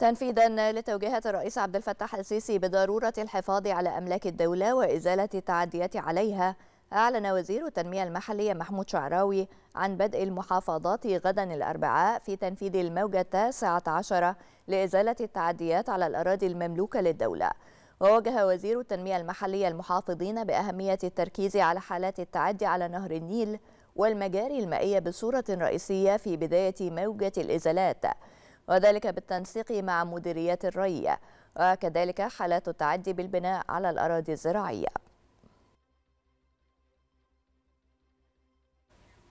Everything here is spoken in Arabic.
تنفيذا لتوجيهات الرئيس عبد الفتاح السيسي بضرورة الحفاظ على أملاك الدولة وإزالة التعديات عليها أعلن وزير التنمية المحلية محمود شعراوي عن بدء المحافظات غدا الأربعاء في تنفيذ الموجة التاسعة عشرة لإزالة التعديات على الأراضي المملوكة للدولة ووجه وزير التنمية المحلية المحافظين بأهمية التركيز على حالات التعدي على نهر النيل والمجاري المائية بصورة رئيسية في بداية موجة الإزالات وذلك بالتنسيق مع مديريات الري وكذلك حالات التعدي بالبناء على الأراضي الزراعية